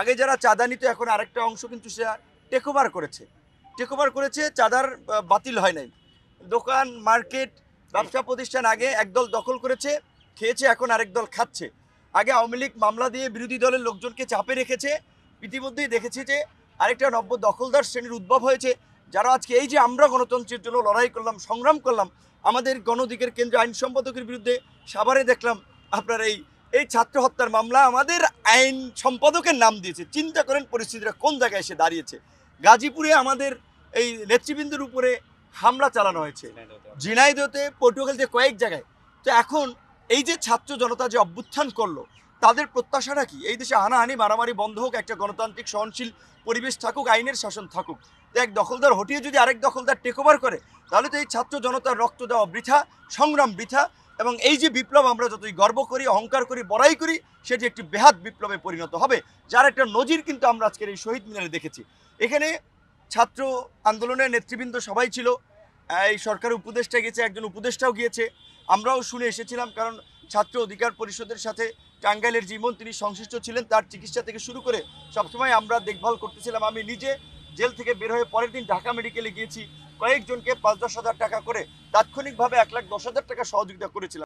আগে যারা চাঁদা নিত এখন আরেকটা অংশ কিন্তু সে টেক করেছে টেক করেছে চাঁদার বাতিল হয় নাই দোকান মার্কেট ব্যবসা প্রতিষ্ঠান আগে একদল দখল করেছে খেয়েছে এখন আরেক দল খাচ্ছে আগে আওয়ামী লীগ মামলা দিয়ে বিরোধী দলের লোকজনকে চাপে রেখেছে ইতিমধ্যেই দেখেছে যে আরেকটা নব্য দখলদার শ্রেণীর উদ্ভব হয়েছে যারা আজকে এই যে আমরা গণতন্ত্রের জন্য লড়াই করলাম সংগ্রাম করলাম আমাদের গণদিকের কেন্দ্রীয় আইন সম্পাদকের বিরুদ্ধে সাভারে দেখলাম আপনার এই এই ছাত্র হত্যার মামলা আমাদের আইন সম্পাদকের নাম দিয়েছে চিন্তা করেন পরিস্থিতিটা কোন জায়গায় এসে দাঁড়িয়েছে গাজীপুরে আমাদের এই নেতৃবৃন্দের উপরে হামলা চালানো হয়েছে ঝিনাইদতে যে কয়েক জায়গায় তো এখন এই যে ছাত্র জনতা যে অভ্যুত্থান করলো তাদের প্রত্যাশাটা কি এই দেশে হানাহানি মারামারি বন্ধ হোক একটা গণতান্ত্রিক সহনশীল পরিবেশ থাকুক আইনের শাসন থাকুক এক দখলদার হটিয়ে যদি আরেক দখলদার টেক ওভার করে তাহলে তো এই ছাত্র জনতার রক্ত দেওয়া বৃথা সংগ্রাম বৃথা এবং এই যে বিপ্লব আমরা যতই গর্ব করি অহংকার করি বড়াই করি সেটি একটি বেহাত বিপ্লবে পরিণত হবে যার একটা নজির কিন্তু আমরা আজকের এই শহীদ মিনারে দেখেছি এখানে ছাত্র আন্দোলনের নেতৃবৃন্দ সবাই ছিল এই সরকার উপদেষ্টা গিয়েছে একজন উপদেষ্টাও গিয়েছে আমরাও শুনে এসেছিলাম কারণ ছাত্র অধিকার পরিষদের সাথে টাঙ্গাইলের জীবন তিনি সংশ্লিষ্ট ছিলেন তার চিকিৎসা থেকে শুরু করে সবসময় আমরা দেখভাল করতেছিলাম আমি নিজে জেল থেকে বের হয়ে পরের দিন ঢাকা মেডিকেলে গিয়েছি কয়েকজনকে পাঁচ দশ হাজার টাকা করে তাৎক্ষণিকভাবে এক লাখ দশ হাজার টাকা সহযোগিতা করেছিলাম